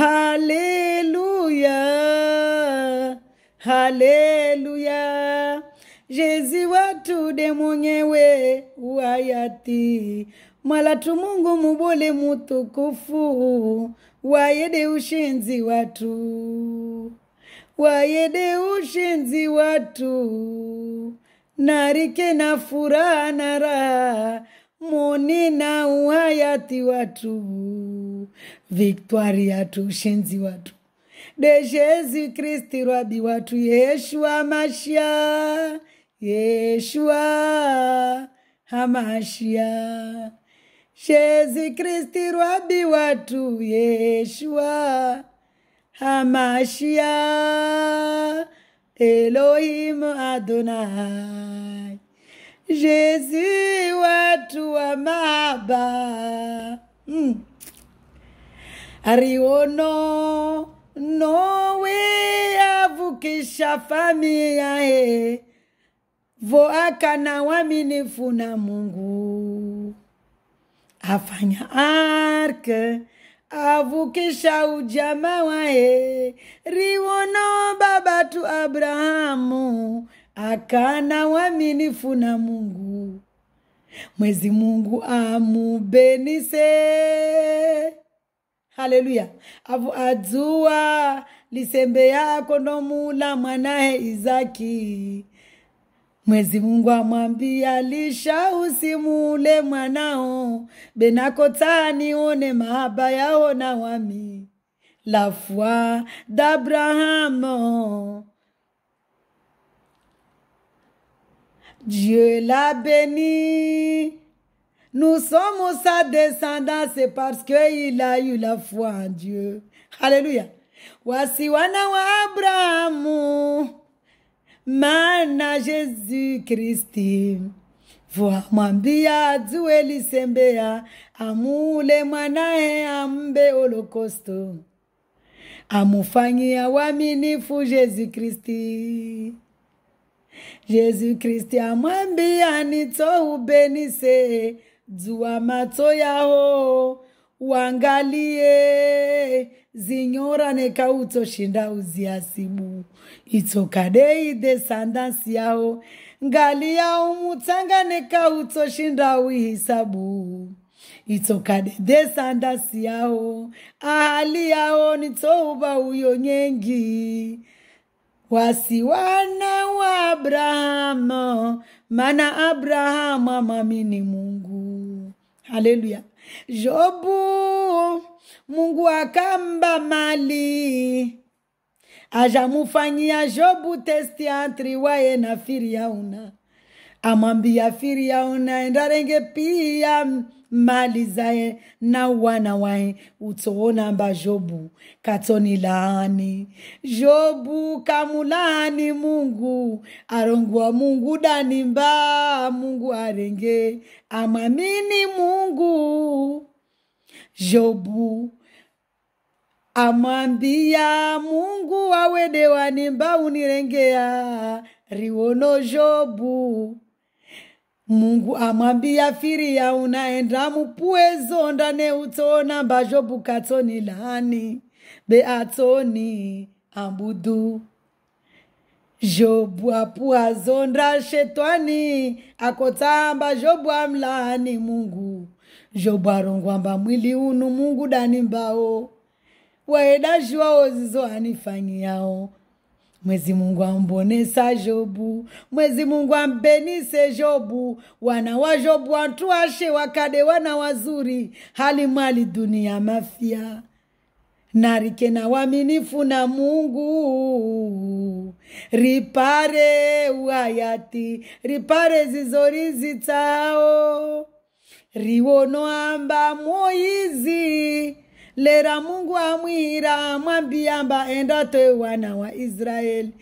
Haleluya, haleluya. Jezi watude mwenyewe wayati mwalatu Mungu mubole mutukufu wayede ushenzi watu wayede ushenzi watu narike na furaha na raha moni na uhayati watu yatu ushenzi watu deshezi kristi rwabi watu yeshua mashia yeshua hamashia shezi kristi rwabi watu yeshua hamashia elohim adonai jésus watu wa mahaba mm ariono we avukisha familia e voaka na waminifu na Mungu afanya arke avukisha ujama wae riwono baba tu Abrahamu akana waminifu na Mungu Mwezi Mungu amubenise Hallelujah! Abu Azua lisembe yako nomula mwanaye izaki Mwezi Mungu amwambia lisha usimule mwanao benakotani one mahaba yao na wami la foi d'Abraham. Dieu l'a béni Nous sommes sa descendance parce qu'il a eu la foi en Dieu. Alléluia. Wasi wana wa Abraham mana Jésus Christi. Vamwambia Amou lisembea, amule e ambe holokosto. Amufanyia waminifu Jésus Christi. Jésus Kristi mambia nito ubenise Jua macho yao uangalie, zinyorane kautoshinda uziasibu itsokadei desandansi yao ngali yao mutsangane kautoshinda uihisabu itsokade desandasi yao ahali yao nitouba uyo nyengi wasiwana wa abrahamu mana abrahamu amamini mungu Haleluya. Jobu Mungu akamba mali ajamufanyia Jobu testi antriwaye na Firiauna, amwambia Firiauna endarenge pia mali zaye na wana wae utoona mba jobu katoni laani jobu kamulaani mungu arongwa mungu danimba mungu arenge amamini mungu jobu amwambia mungu nimba unirengea riwono jobu mungu amwambia firia unaenda mupue zonda neutona mbazho bukatsoni lani beatsoni ambudu jobwa pua zonda shetwani akotamba jobwa mlani mungu jobwa rongwamba mwili unu mungu dani mbao waedazhiwawo zizo anifanyiyao Mwezi Mungu ambonesa Jobu, Mwezi Mungu ambenise Jobu, wana wa Jobu antuashe wakade wana wazuri, hali mali dunia mafia narike na waminifu na Mungu ripare uhayati ripare zizorizi riwono riwonoamba moizi lera Mungu amwira amwambia amba enda wana wa Israeli.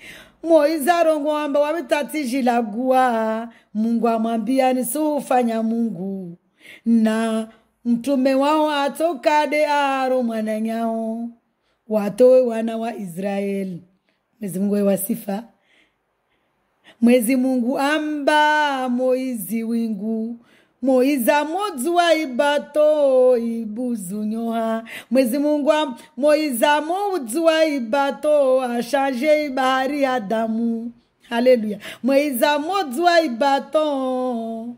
Moizi arongomba wavitatijilagua, Mungu amwambia nisiufanya Mungu na mtume wao atokade Aro mwananyao watowe wana wa Israeli. Mwenyezi Mungu wewa sifa. Mwezi Mungu amba Moizi wingu Moiza modzua ibato ibuzunyoha Mwezi Mungu Moiza modzua ibato ashanje ibahari ya damu. Haleluya. Moiza modzua ibato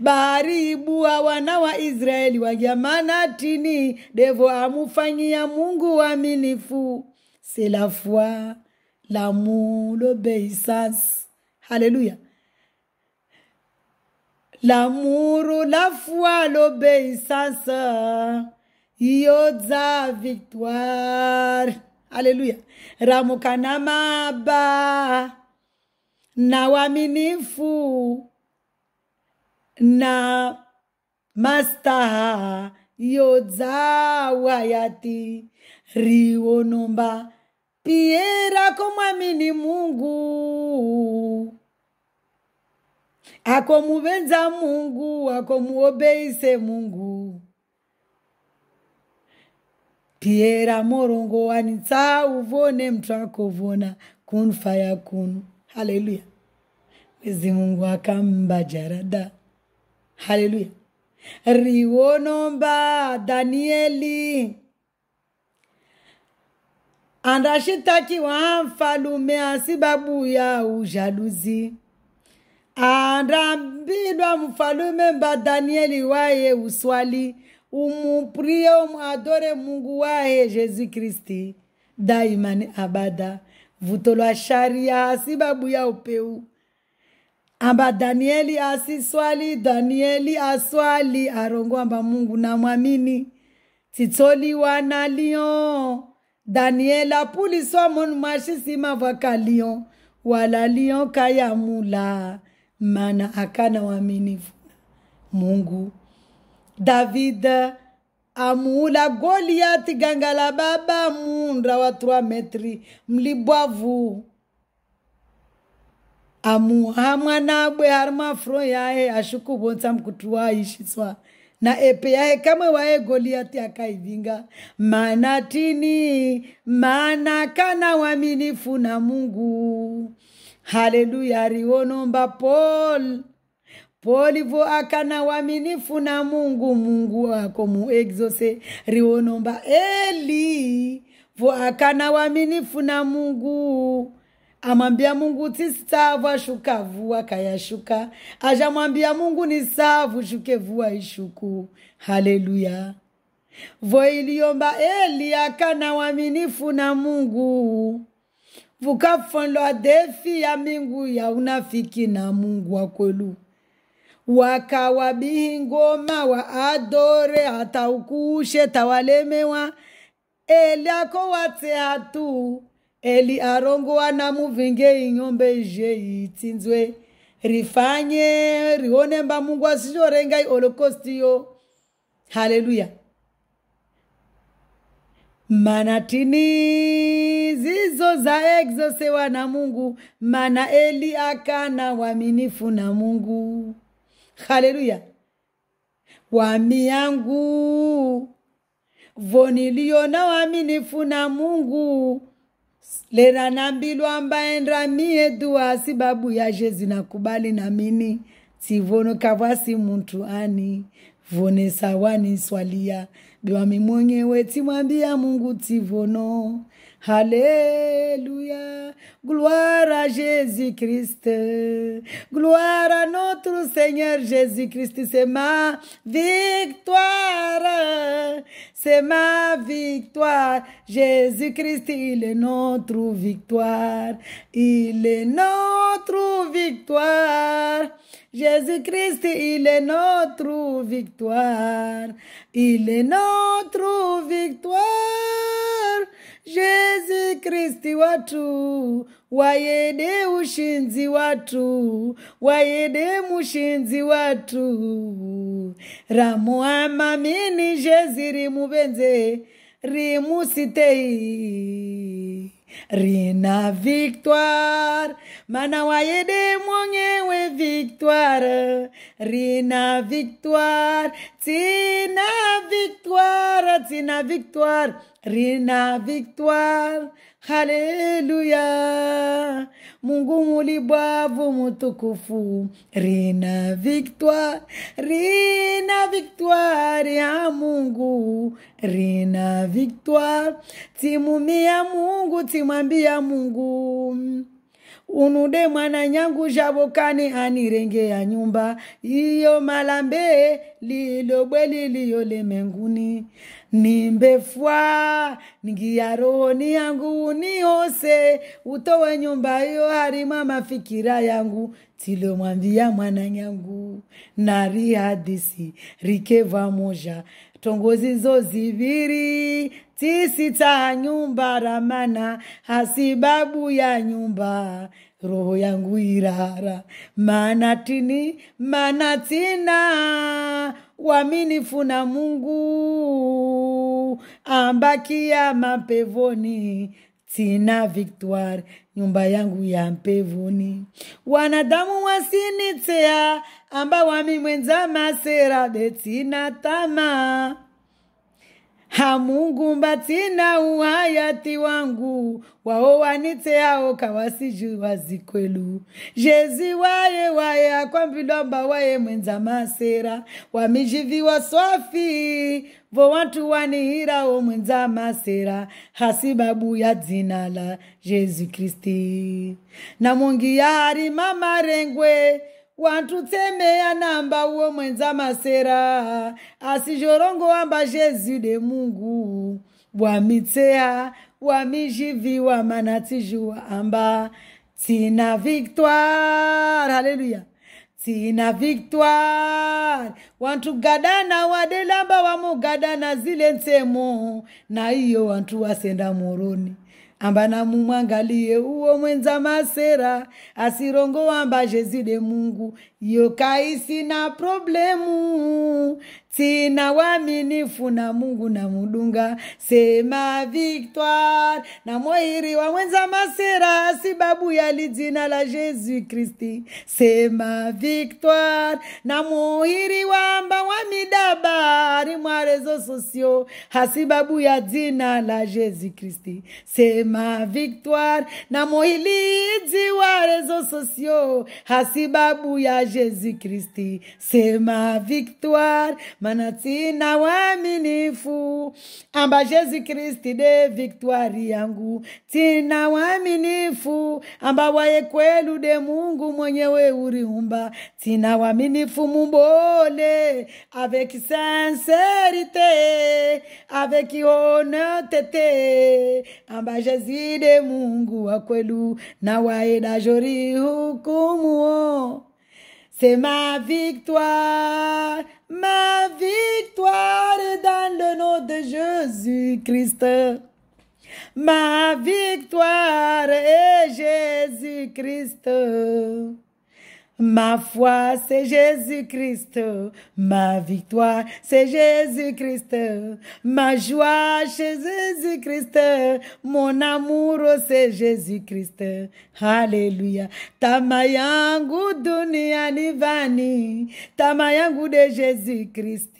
bahari ibua wana wa Israeli tini devo amufanyia Mungu waminifu c'est la foi, l'amour, l'obéissance. Haleluya. L'amour, la foi, l'obéissance, Yodza victoire. Alléluia. Ramukanamaba. Na waminifu. Na mastaha. Yodza wayati. nomba Piera koma Mungu. ako muvenza mungu ako muobeise mungu tiyera morongo wanitsa uvone mtwakovona kunfaya kunu haleluya mwezi mungu akamba jarada haleluya riwonomba danieli andaxitakiwa mfalume asi babuya uzhaluzi Arambidwa mfalume mba Danieli waye uswali umuprie adore Mungu waye Jezu Kristi daimani abada vutolwa sharia asibabu ya upeu amba Danieli asiswali Danieli aswali arongo amba Mungu namwamini titsoliwa wana lion Daniel apuliswa mon mashisi vaka lion wala lion kayamula maana akana waaminifu Mungu. Davida amuula Goliati ganga la baba munda wa 3 metri mlibwavu amuha mwanabwe ari mafuro yaye ashikuvonsa mkuti waishiswa na epe yaye kamwe waye Goliati akaivinga. Maana tini maana kana waminifu na Mungu. Haleluya! aliwonomba Paul vo akana waminifu na Mungu, Mungu wako muexose riwonomba Eli vo akana waminifu na Mungu amwambia Mungu tisavu ashuka vua kayashuka, ajamwambia Mungu ni savu shuke vua ishuku. Haleluya! vo iliomba Eli akana waminifu na Mungu vukafonlwade ya mingu ya yaunafiki na Mungu wa kwelu wakawabihi ngoma wa adore ataukushe tawalemewa eli akowatse atu eli arongowa namuvinge inyombe izhe itsinzwe rifanye rione mba mungu asichorengai holokostiyo haleluya Manatini zizo za egzosewa na Mungu, mana Eli akana waminifu na Mungu. Haleluya! wami yangu voniliona waminifu na Mungu, lera nambilwa mbaendra mie sibabu ya Jezi namini sivono kavasi muntu ani Vone sawa ni swalia Biwami weti mwambia Mungu tivono. Alléluia. Gloire à Jésus-Christ. Gloire à notre Seigneur Jésus-Christ. C'est ma victoire. C'est ma victoire. Jésus-Christ, il est notre victoire. Il est notre victoire. Jésus-Christ, il est notre victoire. Il est notre victoire. jesus Christ, watu, wayede ushinzi watu, wayede mushinzi watu. Ramuamamini Jezi rimubenze, rimusitei. Rina victoire, mana wayede mwonye victoire! Rina victoire! Țina victoire! Țina victoire! Rina victoire! Haleluya, Mungu mulibavu mutukufu, Rina victoire! Rina victoar ya Mungu, Rina victoar, Timumia Mungu, timwambia Mungu. unude mwana nyangu renge anirengea nyumba iyo malambe lilobwe liliyo lemenguni nimbefwa ngia rohoni yangu nihose utowe nyumba iyo harima mafikira yangu tilomwambia mwana nyangu nari hadisi rikeva moja tongozi tisi tisita nyumba ramana hasibabu ya nyumba roho yangu irara mana tini mana tina waminifu na mungu ambakia mapevoni sina victoire, nyumba yangu ya mpevuni. Wanadamu wasinitea, ambao wami mwenza masera betina tamaa hamungu mbatina uhayati wangu wao waniteao kawasiju wazikwelu jezi waye waye akwambilwamba waye mwenza masera wamijiviwa swafi vo watu wanihirao mwenza masera hasibabu ya dzina la jezu kristi namwongiya harima rengwe wantutsemeya namba uwo mwenza masera asi jorongo wamba jesu de mungu wamitseya wamizhiviwa mana tizhiwa amba tina victoire haleluya tina victoire wantu gadana wadelamba wamugadana zile ntsemo na iyo wantu wasenda moroni ambana mumwangalie uwo mwenza masera wamba jezide mungu Yokai sina problemu, sina uaminifu na Mungu na mudunga, sema victoire na mwairi wa mwenza masera, si babu yali jina la Jesu Kristi, sema victoire na muhiri wamba wa midaba ari mwa rezo sosio, hasibabu ya jina la Jesu Kristi, sema victoire na muhilizi wa rezo sosio, hasibabu ya Jésus-Kristi, c'est ma victoire. Manatina waminifu amba Jésus-Kristi de victoire yangu, tina waminifu amba waye kwelu de Mungu mwenyewe uriumba, tina waminifu mumbole avec sincérité, avec honnêteté amba Jésus de Mungu wakwelu na waye dajori hukumu C'est ma victoire, ma victoire dans le nom de Jésus-Christ. Ma victoire est Jésus-Christ. Ma foi, c'est Jésus-Christ. Ma victoire, c'est Jésus-Christ. Ma joie, c'est Jésus-Christ. Mon amour, c'est Jésus-Christ. Alléluia. Tamayangu dunia vani. Tamayangu de Jésus-Christ.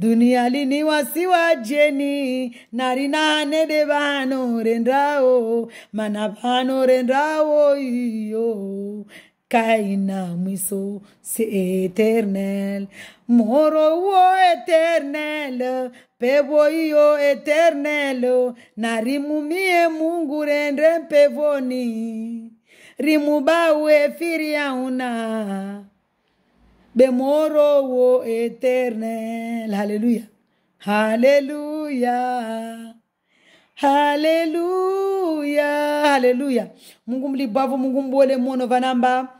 Lini ni wasiwa jeni. Narina de Rendao. rendrao. Manabano rendrao iyo. Kaina mwiso se eternel. Moro wo eternel, pe vo yo eternel. Na rimu miye mungu ren ren pe vo ni. Rimu ba we fir ya una. Be moro wo eternel. Haleluya. Haleluya. Haleluya. Haleluya. Mwongo li bwa vo mwongo mbo le mwono vanan ba.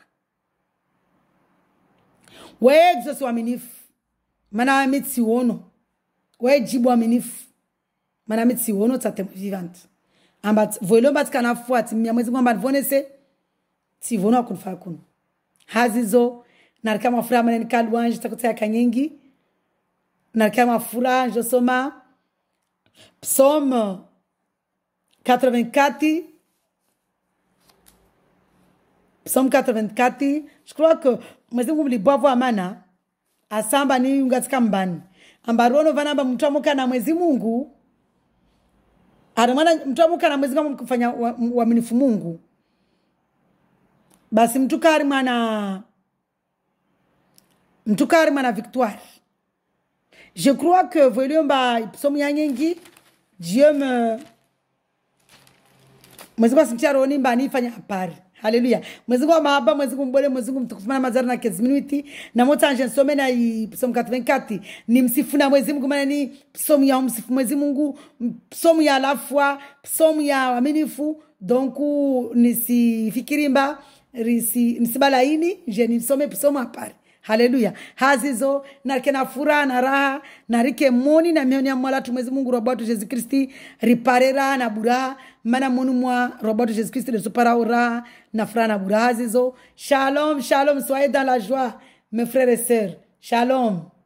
Wae Jesus uaminifu. Maana miti wono. Wae jibu uaminifu. Maana ame tsiwono tatem vivant. Ambat tika voilo bat mwezi fuati mnyamwezi se, ti tsivono wakun fakun. Hazizo narika mafura manene kalwanje ya kanyengi. Narika mafura josoma Psaume 84 Psaume 84, je crois que mwezengu mlibwavo amana asamba ni ungatika mbani ambaruono vanamba mntu amuka na mwezi mungu ari mwana mntu amuka na mwezi kama mkufanya uaminifu mungu basi mtu kari mwana mtu kari mwana victoire je crois que voiliomba ipisomu ya nyingi jie me mwezi kwasimtiaroni mbani ifanya apari haleluya mwezingu wamahaba mwezingu mbwele mwezingu mtukufu mana mazari na keziminuiti anje nsome na psomu venkati ni msifu na mwezi mungu maana ni psomu ya umsifu mwezi mungu psomu ya lafwa psomu ya waminifu donku nisifikirimba nisi, nisibalaini nje nisome psomu hapari haleluya hazizo narike na furaha na raha narike moni na mioni ya mwalatu mwezi mungu robato jesu kristi ripare raha na buraha mana munu mwa robato jesu kristi resuparao raha na furaha na buraha hazizo shalom shalom swaida la joa mes frères et sœurs shalom